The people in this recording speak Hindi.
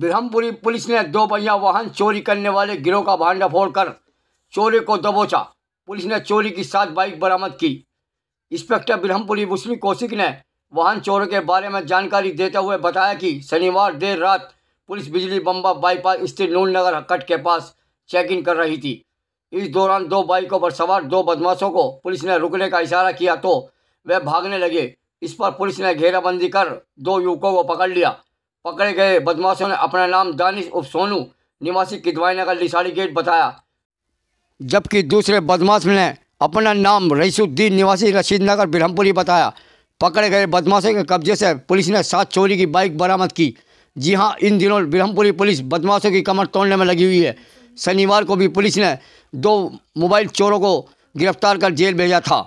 ब्रह्मपुरी पुलिस ने दो पहिया वाहन चोरी करने वाले गिरोह का भांडाफोड़ कर चोरी को दबोचा पुलिस ने चोरी की सात बाइक बरामद की इंस्पेक्टर ब्रह्मपुरी मुस्लिम कौशिक ने वाहन चोरों के बारे में जानकारी देते हुए बताया कि शनिवार देर रात पुलिस बिजली बम्बा बाईपास स्थित नूरनगर कट के पास चेक इन कर रही थी इस दौरान दो बाइकों पर सवार दो बदमाशों को पुलिस ने रुकने का इशारा किया तो वे भागने लगे इस पर पुलिस ने घेराबंदी कर दो युवकों को पकड़ लिया पकड़े गए बदमाशों ने अपना नाम दानिश उप सोनू निवासी किदवाई नगर लिसाड़ी गेट बताया जबकि दूसरे बदमाश ने अपना नाम रईसुद्दीन निवासी रशीद नगर ब्रह्मपुरी बताया पकड़े गए बदमाशों के कब्जे से पुलिस ने सात चोरी की बाइक बरामद की जी हाँ इन दिनों ब्रह्मपुरी पुलिस बदमाशों की कमर तोड़ने में लगी हुई है शनिवार को भी पुलिस ने दो मोबाइल चोरों को गिरफ्तार कर जेल भेजा था